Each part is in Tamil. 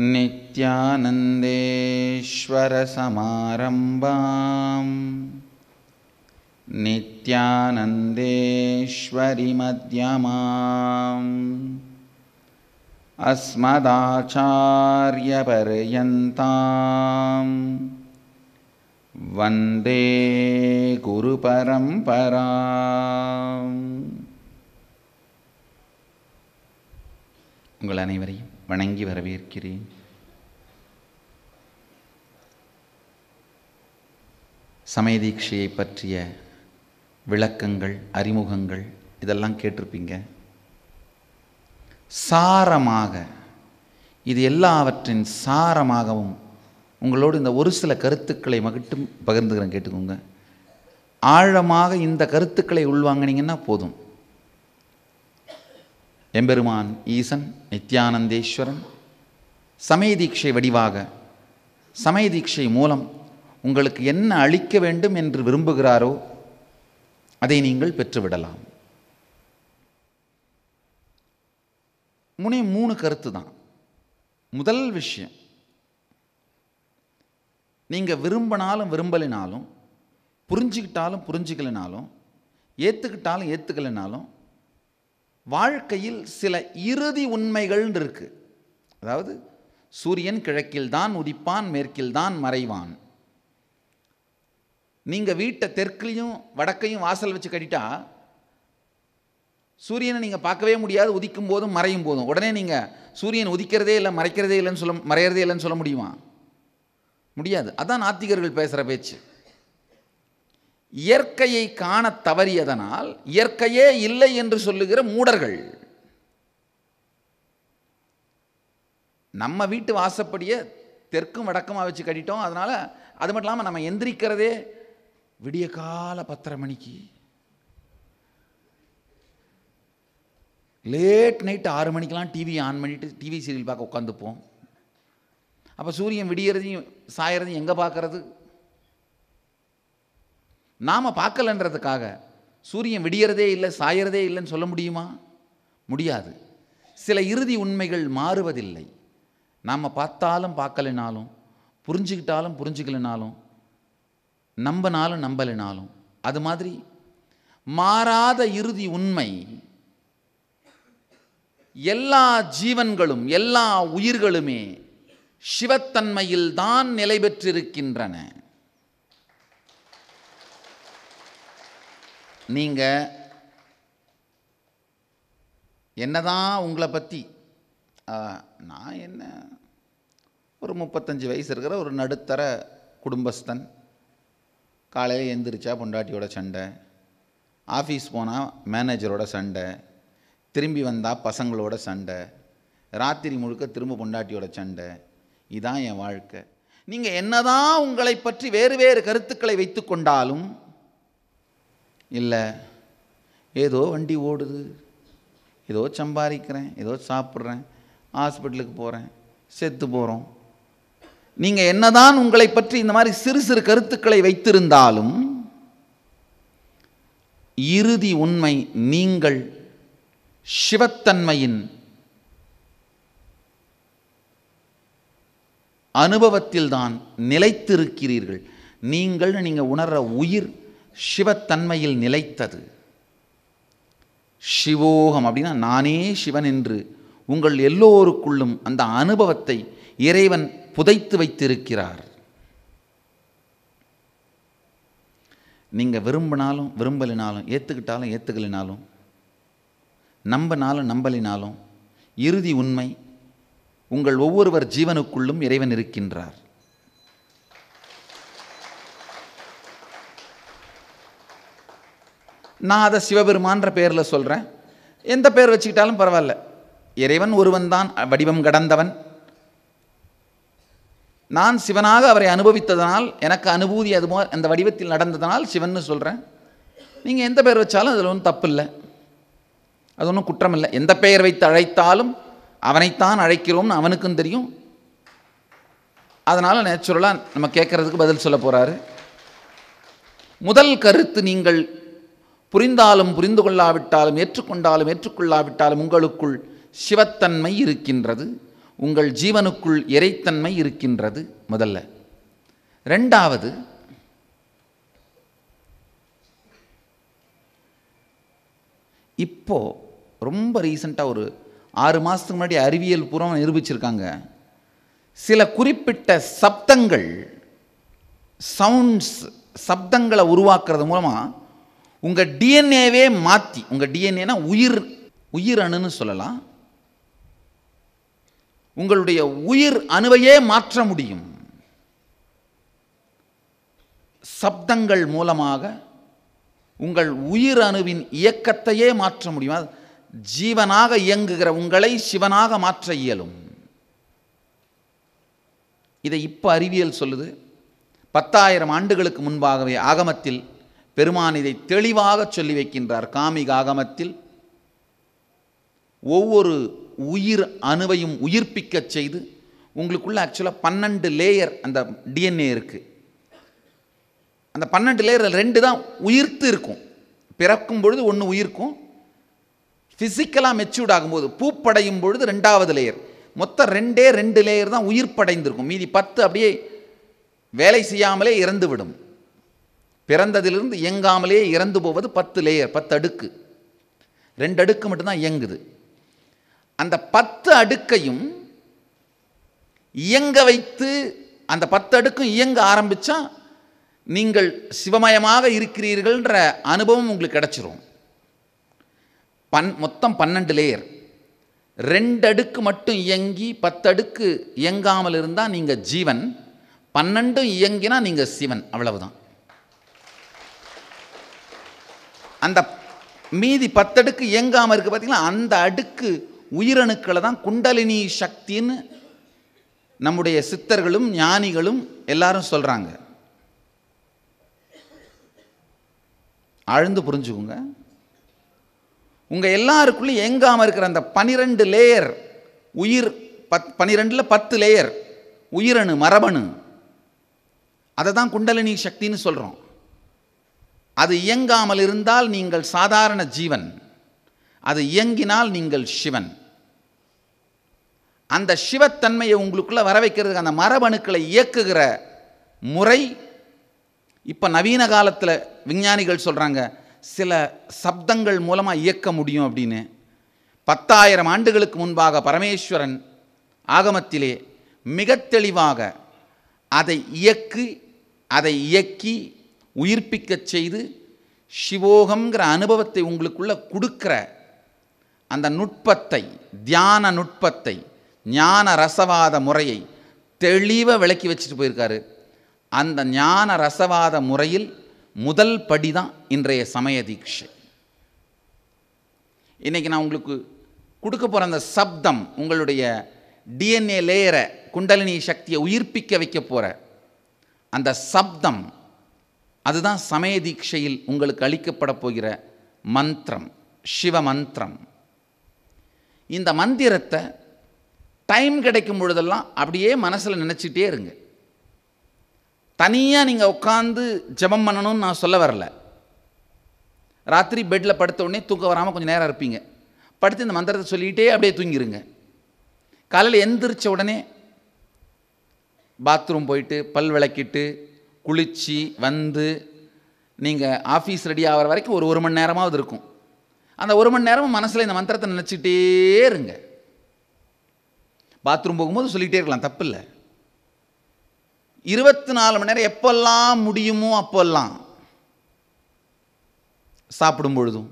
नित्यानन्देश्वरसमारम्भाम् नित्यानन्देश्वरिमध्यमाम् अस्मदाचार्यपर्यन्ताम् वन्दे गुरुपरम्परा உங்கள் அனைவரையும் வணங்கி வரவேற்கிறேன் சமயதீட்சையை பற்றிய விளக்கங்கள் அறிமுகங்கள் இதெல்லாம் கேட்டிருப்பீங்க சாரமாக இது எல்லாவற்றின் சாரமாகவும் உங்களோடு இந்த ஒரு சில கருத்துக்களை மகிட்டும் பகிர்ந்துக்கிறேன் கேட்டுக்கோங்க ஆழமாக இந்த கருத்துக்களை உள்வாங்கினீங்கன்னா போதும் எம்பெருமான் ஈசன் நித்யானந்தேஸ்வரன் சமய தீட்சை வடிவாக சமய தீட்சை மூலம் உங்களுக்கு என்ன அளிக்க வேண்டும் என்று விரும்புகிறாரோ அதை நீங்கள் பெற்றுவிடலாம் முனே மூணு கருத்து தான் முதல் விஷயம் நீங்கள் விரும்பினாலும் விரும்பலினாலும் புரிஞ்சுக்கிட்டாலும் புரிஞ்சுக்கலினாலும் ஏற்றுக்கிட்டாலும் ஏற்றுக்கலினாலும் வாழ்க்கையில் சில இறுதி உண்மைகள் இருக்குது அதாவது சூரியன் கிழக்கில்தான் உதிப்பான் மேற்கில்தான் மறைவான் நீங்கள் வீட்டை தெற்குலையும் வடக்கையும் வாசல் வச்சு கட்டிட்டா சூரியனை நீங்கள் பார்க்கவே முடியாது உதிக்கும் போதும் மறையும் போதும் உடனே நீங்கள் சூரியன் உதிக்கிறதே இல்லை மறைக்கிறதே இல்லைன்னு சொல்ல மறையிறதே இல்லைன்னு சொல்ல முடியுமா முடியாது அதான் நாத்திகர்கள் பேசுகிற பேச்சு இயற்கையை காண தவறியதனால் இயற்கையே இல்லை என்று சொல்லுகிற மூடர்கள் நம்ம வீட்டு வாசப்படியே தெற்கும் வடக்குமாக வச்சு கட்டிட்டோம் அதனால் அது மட்டும் இல்லாமல் நம்ம எந்திரிக்கிறதே விடிய கால பத்தரை மணிக்கு லேட் நைட் ஆறு மணிக்கெலாம் டிவி ஆன் பண்ணிவிட்டு டிவி சீரியல் பார்க்க உட்காந்துப்போம் அப்போ சூரியன் விடியறதையும் சாயறதையும் எங்கே பார்க்கறது நாம் பார்க்கலன்றதுக்காக சூரியன் விடியறதே இல்லை சாயறதே இல்லைன்னு சொல்ல முடியுமா முடியாது சில இறுதி உண்மைகள் மாறுவதில்லை நாம் பார்த்தாலும் பார்க்கலைனாலும் புரிஞ்சுக்கிட்டாலும் புரிஞ்சுக்கலைனாலும் நம்பினாலும் நம்பலினாலும் அது மாதிரி மாறாத இறுதி உண்மை எல்லா ஜீவன்களும் எல்லா உயிர்களுமே சிவத்தன்மையில் தான் நிலை பெற்றிருக்கின்றன நீங்க என்னதான் உங்களை பற்றி நான் என்ன ஒரு முப்பத்தஞ்சு வயசு இருக்கிற ஒரு நடுத்தர குடும்பஸ்தன் காலையில் எந்திரிச்சா பொண்டாட்டியோட சண்டை ஆஃபீஸ் போனால் மேனேஜரோட சண்டை திரும்பி வந்தால் பசங்களோட சண்டை ராத்திரி முழுக்க திரும்ப பொண்டாட்டியோட சண்டை இதான் என் வாழ்க்கை நீங்கள் என்னதான் உங்களை பற்றி வேறு வேறு கருத்துக்களை வைத்து கொண்டாலும் இல்லை ஏதோ வண்டி ஓடுது ஏதோ சம்பாதிக்கிறேன் ஏதோ சாப்பிட்றேன் ஹாஸ்பிட்டலுக்கு போகிறேன் செத்து போகிறோம் நீங்கள் என்னதான் உங்களை பற்றி இந்த மாதிரி சிறு சிறு கருத்துக்களை வைத்திருந்தாலும் இறுதி உண்மை நீங்கள் சிவத்தன்மையின் அனுபவத்தில்தான் நிலைத்திருக்கிறீர்கள் நீங்கள் நீங்கள் உணர்ற உயிர் சிவத்தன்மையில் நிலைத்தது சிவோகம் அப்படின்னா நானே சிவன் என்று உங்கள் எல்லோருக்குள்ளும் அந்த அனுபவத்தை இறைவன் புதைத்து வைத்திருக்கிறார் நீங்கள் விரும்பினாலும் விரும்பலினாலும் ஏற்றுக்கிட்டாலும் ஏற்றுக்கலினாலும் நம்பினாலும் நம்பலினாலும் இறுதி உண்மை உங்கள் ஒவ்வொருவர் ஜீவனுக்குள்ளும் இறைவன் இருக்கின்றார் நான் அதை சிவபெருமான்ற பேரில் சொல்கிறேன் எந்த பேர் வச்சுக்கிட்டாலும் பரவாயில்ல இறைவன் ஒருவன் தான் வடிவம் கடந்தவன் நான் சிவனாக அவரை அனுபவித்ததனால் எனக்கு அனுபூதி அது அந்த வடிவத்தில் நடந்ததனால் சிவன் சொல்கிறேன் நீங்கள் எந்த பெயர் வச்சாலும் அதில் ஒன்றும் தப்பு இல்லை அது ஒன்றும் குற்றம் இல்லை எந்த பெயர் வைத்து அழைத்தாலும் அவனைத்தான் அழைக்கிறோம்னு அவனுக்கும் தெரியும் அதனால் நேச்சுரலாக நம்ம கேட்குறதுக்கு பதில் சொல்ல போகிறாரு முதல் கருத்து நீங்கள் புரிந்தாலும் புரிந்து கொள்ளாவிட்டாலும் ஏற்றுக்கொண்டாலும் ஏற்றுக்கொள்ளாவிட்டாலும் உங்களுக்குள் சிவத்தன்மை இருக்கின்றது உங்கள் ஜீவனுக்குள் இறைத்தன்மை இருக்கின்றது முதல்ல ரெண்டாவது இப்போது ரொம்ப ரீசண்டாக ஒரு ஆறு மாதத்துக்கு முன்னாடி அறிவியல் பூர்வம் நிரூபிச்சிருக்காங்க சில குறிப்பிட்ட சப்தங்கள் சவுண்ட்ஸ் சப்தங்களை உருவாக்குறது மூலமாக உங்கள் டிஎன்ஏவே மாற்றி உங்கள் டிஎன்ஏனா உயிர் உயிர் அணுன்னு சொல்லலாம் உங்களுடைய உயிர் அணுவையே மாற்ற முடியும் சப்தங்கள் மூலமாக உங்கள் உயிர் அணுவின் இயக்கத்தையே மாற்ற முடியும் ஜீவனாக இயங்குகிற உங்களை சிவனாக மாற்ற இயலும் இதை இப்போ அறிவியல் சொல்லுது பத்தாயிரம் ஆண்டுகளுக்கு முன்பாகவே ஆகமத்தில் பெருமான் இதை தெளிவாக சொல்லி வைக்கின்றார் காமிக ஆகமத்தில் ஒவ்வொரு உயிர் அணுவையும் உயிர்ப்பிக்க செய்து உங்களுக்குள்ளே ஆக்சுவலாக பன்னெண்டு லேயர் அந்த டிஎன்ஏ இருக்குது அந்த பன்னெண்டு லேயரில் ரெண்டு தான் உயிர்த்து இருக்கும் பிறக்கும் பொழுது ஒன்று உயிர்க்கும் ஃபிசிக்கலாக மெச்சூர்ட் ஆகும்போது பூப்படையும் பொழுது ரெண்டாவது லேயர் மொத்தம் ரெண்டே ரெண்டு லேயர் தான் உயிர் படைந்திருக்கும் மீதி பத்து அப்படியே வேலை செய்யாமலே இறந்துவிடும் பிறந்ததிலிருந்து இயங்காமலே இறந்து போவது பத்து லேயர் பத்து அடுக்கு ரெண்டு அடுக்கு மட்டும்தான் இயங்குது அந்த பத்து அடுக்கையும் இயங்க வைத்து அந்த பத்து அடுக்கும் இயங்க ஆரம்பித்தா நீங்கள் சிவமயமாக இருக்கிறீர்கள்ன்ற அனுபவம் உங்களுக்கு கிடச்சிரும் பன் மொத்தம் பன்னெண்டு லேயர் ரெண்டு அடுக்கு மட்டும் இயங்கி பத்து அடுக்கு இயங்காமல் இருந்தால் நீங்கள் ஜீவன் பன்னெண்டும் இயங்கினா நீங்கள் சிவன் அவ்வளவுதான் அந்த மீதி பத்தடுக்கு இயங்காமல் இருக்குது பார்த்தீங்களா அந்த அடுக்கு உயிரணுக்களை தான் குண்டலினி சக்தின்னு நம்முடைய சித்தர்களும் ஞானிகளும் எல்லாரும் சொல்கிறாங்க ஆழ்ந்து புரிஞ்சுக்குங்க உங்கள் எல்லாருக்குள்ளேயும் எங்காமல் இருக்கிற அந்த பனிரெண்டு லேயர் உயிர் பத் பனிரெண்டில் பத்து லேயர் உயிரணு மரபணு அதை தான் குண்டலினி சக்தின்னு சொல்கிறோம் அது இயங்காமல் இருந்தால் நீங்கள் சாதாரண ஜீவன் அது இயங்கினால் நீங்கள் சிவன் அந்த சிவத்தன்மையை உங்களுக்குள்ளே வர வைக்கிறதுக்கு அந்த மரபணுக்களை இயக்குகிற முறை இப்போ நவீன காலத்தில் விஞ்ஞானிகள் சொல்கிறாங்க சில சப்தங்கள் மூலமாக இயக்க முடியும் அப்படின்னு பத்தாயிரம் ஆண்டுகளுக்கு முன்பாக பரமேஸ்வரன் ஆகமத்திலே மிக தெளிவாக அதை இயக்கு அதை இயக்கி உயிர்ப்பிக்கச் செய்து சிவோகம்ங்கிற அனுபவத்தை உங்களுக்குள்ளே கொடுக்குற அந்த நுட்பத்தை தியான நுட்பத்தை ஞான ரசவாத முறையை தெளிவாக விளக்கி வச்சுட்டு போயிருக்காரு அந்த ஞான ரசவாத முறையில் முதல் படி தான் இன்றைய சமய தீட்சை இன்றைக்கி நான் உங்களுக்கு கொடுக்க போகிற அந்த சப்தம் உங்களுடைய டிஎன்ஏ லேயரை குண்டலினி சக்தியை உயிர்ப்பிக்க வைக்க போகிற அந்த சப்தம் அதுதான் சமய தீட்சையில் உங்களுக்கு அளிக்கப்பட போகிற மந்திரம் சிவ மந்திரம் இந்த மந்திரத்தை டைம் கிடைக்கும் பொழுதெல்லாம் அப்படியே மனசில் நினச்சிக்கிட்டே இருங்க தனியாக நீங்கள் உட்காந்து ஜபம் பண்ணணும்னு நான் சொல்ல வரல ராத்திரி பெட்டில் படுத்த உடனே தூக்க வராமல் கொஞ்சம் நேரம் இருப்பீங்க படுத்து இந்த மந்திரத்தை சொல்லிக்கிட்டே அப்படியே தூங்கிடுங்க காலையில் எந்திரிச்ச உடனே பாத்ரூம் போயிட்டு பல் விளக்கிட்டு குளித்து வந்து நீங்கள் ஆஃபீஸ் ரெடி ஆகிற வரைக்கும் ஒரு ஒரு மணி நேரமாவது இருக்கும் அந்த ஒரு மணி நேரமும் மனசில் இந்த மந்திரத்தை நினச்சிக்கிட்டே இருங்க பாத்ரூம் போகும்போது சொல்லிக்கிட்டே இருக்கலாம் தப்பு இல்லை இருபத்தி நாலு மணி நேரம் எப்போல்லாம் முடியுமோ அப்போல்லாம் சாப்பிடும் பொழுதும்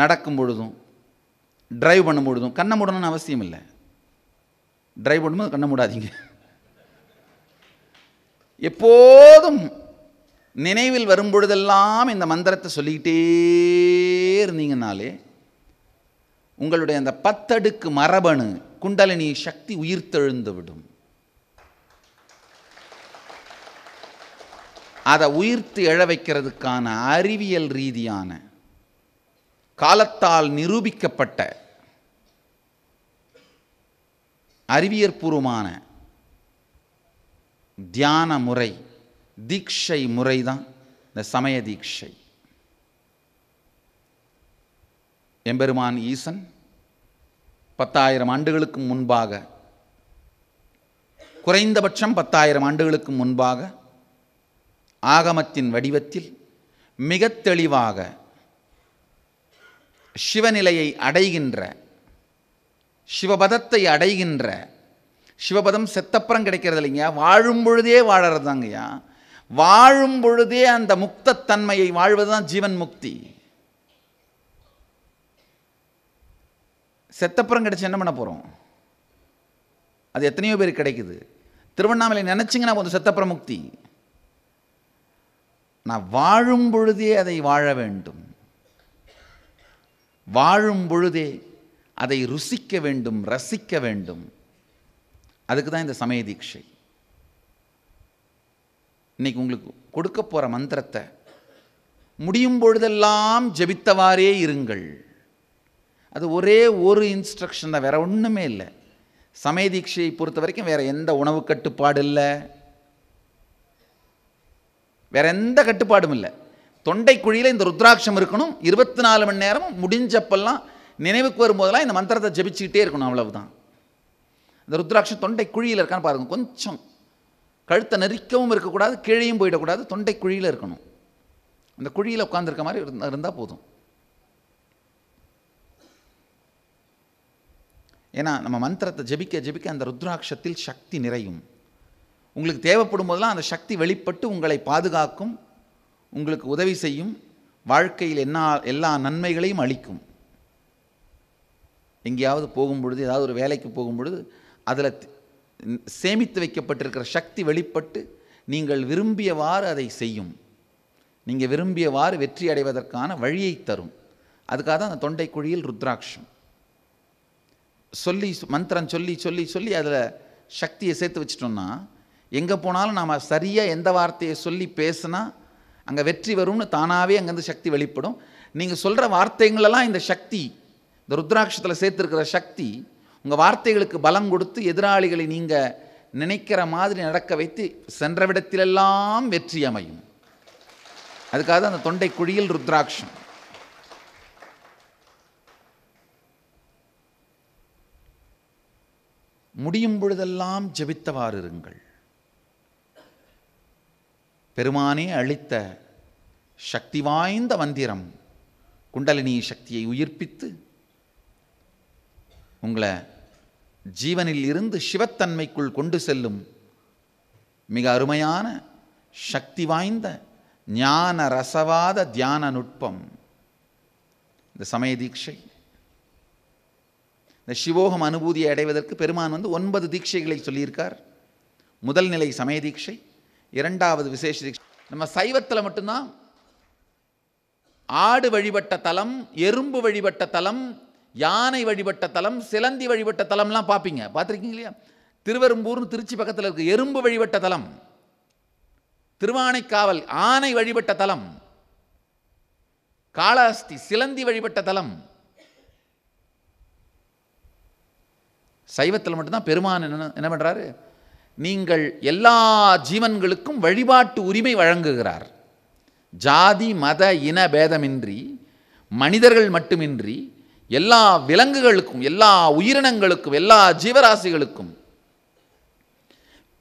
நடக்கும் பொழுதும் ட்ரைவ் பண்ணும் பொழுதும் கண்ணை மூடணும்னு அவசியம் இல்லை ட்ரைவ் பண்ணும்போது கண்ணை மூடாதீங்க எப்போதும் நினைவில் வரும் பொழுதெல்லாம் இந்த மந்திரத்தை சொல்லிக்கிட்டே இருந்தீங்கனாலே உங்களுடைய அந்த பத்தடுக்கு மரபணு குண்டலினி சக்தி உயிர்த்தெழுந்து விடும் அதை உயிர்த்து எழ வைக்கிறதுக்கான அறிவியல் ரீதியான காலத்தால் நிரூபிக்கப்பட்ட பூர்வமான தியான முறை தீட்சை முறை தான் இந்த சமய தீட்சை எம்பெருமான் ஈசன் பத்தாயிரம் ஆண்டுகளுக்கு முன்பாக குறைந்தபட்சம் பத்தாயிரம் ஆண்டுகளுக்கு முன்பாக ஆகமத்தின் வடிவத்தில் மிக தெளிவாக சிவநிலையை அடைகின்ற சிவபதத்தை அடைகின்ற சிவபதம் செத்தப்புறம் கிடைக்கிறது இல்லைங்கய்யா வாழும் பொழுதே வாழறதுதாங்கய்யா வாழும் பொழுதே அந்த முக்தத்தன்மையை வாழ்வது தான் ஜீவன் முக்தி செத்தப்புறம் கிடச்சி என்ன பண்ண போகிறோம் அது எத்தனையோ பேர் கிடைக்குது திருவண்ணாமலை நினச்சிங்கன்னா கொஞ்சம் செத்தப்புறம் முக்தி நான் வாழும் பொழுதே அதை வாழ வேண்டும் வாழும் பொழுதே அதை ருசிக்க வேண்டும் ரசிக்க வேண்டும் அதுக்கு தான் இந்த சமய தீட்சை இன்றைக்கி உங்களுக்கு கொடுக்க போகிற மந்திரத்தை முடியும் பொழுதெல்லாம் ஜபித்தவாறே இருங்கள் அது ஒரே ஒரு இன்ஸ்ட்ரக்ஷன் தான் வேறு ஒன்றுமே இல்லை சமய தீட்சையை பொறுத்த வரைக்கும் வேறு எந்த உணவு கட்டுப்பாடு இல்லை வேற எந்த கட்டுப்பாடும் இல்லை தொண்டை குழியில் இந்த ருத்ராட்சம் இருக்கணும் இருபத்தி நாலு மணி நேரமும் முடிஞ்சப்பெல்லாம் நினைவுக்கு வரும்போதெல்லாம் இந்த மந்திரத்தை ஜபிச்சுக்கிட்டே இருக்கணும் அவ்வளவுதான் இந்த ருத்ராட்சம் தொண்டை குழியில் இருக்கான்னு பாருங்கள் கொஞ்சம் கழுத்தை நெரிக்கவும் இருக்கக்கூடாது கீழையும் போயிடக்கூடாது தொண்டை குழியில் இருக்கணும் அந்த குழியில் உட்காந்துருக்க மாதிரி இருந்தால் போதும் ஏன்னா நம்ம மந்திரத்தை ஜபிக்க ஜபிக்க அந்த ருத்ராட்சத்தில் சக்தி நிறையும் உங்களுக்கு தேவைப்படும் போதெல்லாம் அந்த சக்தி வெளிப்பட்டு உங்களை பாதுகாக்கும் உங்களுக்கு உதவி செய்யும் வாழ்க்கையில் என்ன எல்லா நன்மைகளையும் அளிக்கும் எங்கேயாவது போகும் பொழுது ஏதாவது ஒரு வேலைக்கு போகும் பொழுது அதில் சேமித்து வைக்கப்பட்டிருக்கிற சக்தி வெளிப்பட்டு நீங்கள் விரும்பியவாறு அதை செய்யும் நீங்கள் விரும்பியவாறு வெற்றி அடைவதற்கான வழியை தரும் அதுக்காக தான் அந்த தொண்டைக்குழியில் ருத்ராட்சம் சொல்லி மந்திரம் சொல்லி சொல்லி சொல்லி அதில் சக்தியை சேர்த்து வச்சுட்டோம்னா எங்கே போனாலும் நாம் சரியாக எந்த வார்த்தையை சொல்லி பேசுனா அங்கே வெற்றி வரும்னு தானாகவே அங்கேருந்து சக்தி வெளிப்படும் நீங்கள் சொல்கிற வார்த்தைங்களெல்லாம் இந்த சக்தி இந்த ருத்ராட்சத்தில் சேர்த்துருக்கிற சக்தி உங்கள் வார்த்தைகளுக்கு பலம் கொடுத்து எதிராளிகளை நீங்கள் நினைக்கிற மாதிரி நடக்க வைத்து சென்றவிடத்திலெல்லாம் வெற்றி அமையும் அதுக்காக அந்த தொண்டை குழியில் ருத்ராட்சம் முடியும் பொழுதெல்லாம் ஜெபித்தவாறு இருங்கள் பெருமானே அளித்த சக்தி வாய்ந்த மந்திரம் குண்டலினி சக்தியை உயிர்ப்பித்து உங்களை ஜீவனில் இருந்து சிவத்தன்மைக்குள் கொண்டு செல்லும் மிக அருமையான சக்தி வாய்ந்த ஞான ரசவாத தியான நுட்பம் இந்த சமய தீட்சை இந்த சிவோகம் அனுபூதியை அடைவதற்கு பெருமான் வந்து ஒன்பது தீட்சைகளை சொல்லியிருக்கார் முதல் நிலை சமய தீட்சை இரண்டாவது விசேஷ தீட்சை நம்ம சைவத்தில் மட்டும்தான் ஆடு வழிபட்ட தலம் எறும்பு வழிபட்ட தலம் யானை வழிபட்ட தலம் சிலந்தி வழிபட்ட தலம்லாம் பார்ப்பீங்க பார்த்துருக்கீங்க இல்லையா திருவெரும்பூர்னு திருச்சி பக்கத்தில் இருக்குது எறும்பு வழிபட்ட தலம் திருவானைக்காவல் ஆனை வழிபட்ட தலம் காளாஸ்தி சிலந்தி வழிபட்ட தலம் சைவத்தில் மட்டும்தான் பெருமான் என்ன என்ன பண்ணுறாரு நீங்கள் எல்லா ஜீவன்களுக்கும் வழிபாட்டு உரிமை வழங்குகிறார் ஜாதி மத இன பேதமின்றி மனிதர்கள் மட்டுமின்றி எல்லா விலங்குகளுக்கும் எல்லா உயிரினங்களுக்கும் எல்லா ஜீவராசிகளுக்கும்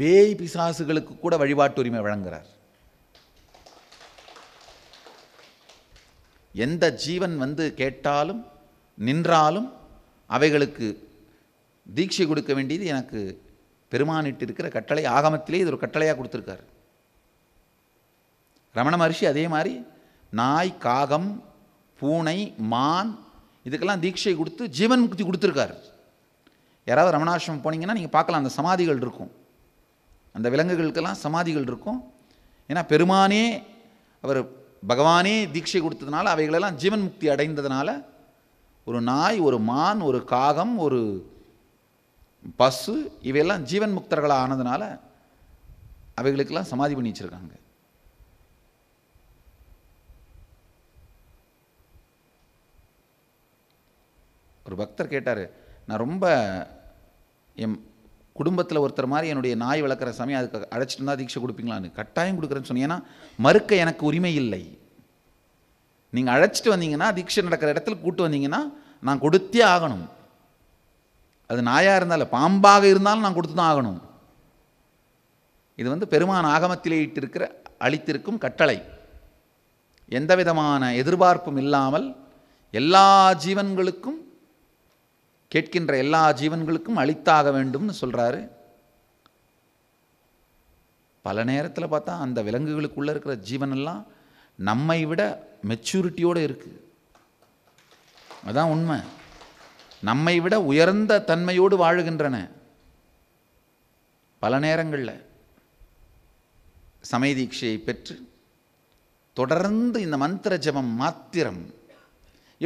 பேய் பிசாசுகளுக்கு கூட வழிபாட்டு உரிமை வழங்குகிறார் எந்த ஜீவன் வந்து கேட்டாலும் நின்றாலும் அவைகளுக்கு தீட்சை கொடுக்க வேண்டியது எனக்கு பெருமானிட்டு இருக்கிற கட்டளை ஆகமத்திலே இது ஒரு கட்டளையாக கொடுத்துருக்கார் ரமண மகர்ஷி அதே மாதிரி நாய் காகம் பூனை மான் இதுக்கெல்லாம் தீட்சை கொடுத்து ஜீவன் முக்தி கொடுத்துருக்கார் யாராவது ரமணாசிரமம் போனீங்கன்னா நீங்கள் பார்க்கலாம் அந்த சமாதிகள் இருக்கும் அந்த விலங்குகளுக்கெல்லாம் சமாதிகள் இருக்கும் ஏன்னா பெருமானே அவர் பகவானே தீட்சை கொடுத்ததுனால அவைகளெல்லாம் ஜீவன் முக்தி அடைந்ததுனால ஒரு நாய் ஒரு மான் ஒரு காகம் ஒரு பஸ்ஸு இவையெல்லாம் ஜீவன் முக்தர்களாக ஆனதுனால அவைகளுக்கெல்லாம் சமாதி பண்ணி வச்சுருக்காங்க ஒரு பக்தர் கேட்டார் நான் ரொம்ப என் குடும்பத்தில் ஒருத்தர் மாதிரி என்னுடைய நாய் வளர்க்குற சமயம் அதுக்கு அழைச்சிட்டு இருந்தால் தீட்சை கொடுப்பீங்களான்னு கட்டாயம் கொடுக்குறேன்னு சொன்னீங்கன்னா ஏன்னா மறுக்க எனக்கு உரிமை இல்லை நீங்கள் அழைச்சிட்டு வந்தீங்கன்னா தீட்சை நடக்கிற இடத்துல கூட்டு வந்தீங்கன்னா நான் கொடுத்தே ஆகணும் அது நாயாக இருந்தாலும் பாம்பாக இருந்தாலும் நான் கொடுத்து தான் ஆகணும் இது வந்து பெருமான் ஆகமத்திலே இட்டிருக்கிற அளித்திருக்கும் கட்டளை எந்த விதமான எதிர்பார்ப்பும் இல்லாமல் எல்லா ஜீவன்களுக்கும் கேட்கின்ற எல்லா ஜீவன்களுக்கும் அளித்தாக வேண்டும்னு சொல்கிறாரு பல நேரத்தில் பார்த்தா அந்த விலங்குகளுக்குள்ளே இருக்கிற ஜீவனெல்லாம் நம்மை விட மெச்சூரிட்டியோடு இருக்குது அதுதான் உண்மை நம்மை விட உயர்ந்த தன்மையோடு வாழுகின்றன பல நேரங்களில் சமயதீட்சையை பெற்று தொடர்ந்து இந்த மந்திர ஜபம் மாத்திரம்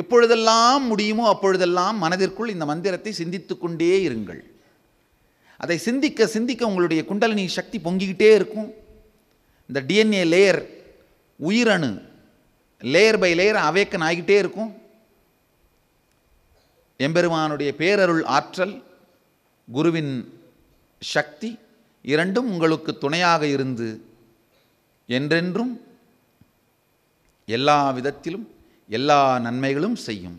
எப்பொழுதெல்லாம் முடியுமோ அப்பொழுதெல்லாம் மனதிற்குள் இந்த மந்திரத்தை சிந்தித்து கொண்டே இருங்கள் அதை சிந்திக்க சிந்திக்க உங்களுடைய குண்டலினி சக்தி பொங்கிக்கிட்டே இருக்கும் இந்த டிஎன்ஏ லேயர் உயிரணு லேயர் பை லேயர் அவேக்கன் ஆகிக்கிட்டே இருக்கும் எம்பெருமானுடைய பேரருள் ஆற்றல் குருவின் சக்தி இரண்டும் உங்களுக்கு துணையாக இருந்து என்றென்றும் எல்லா விதத்திலும் எல்லா நன்மைகளும் செய்யும்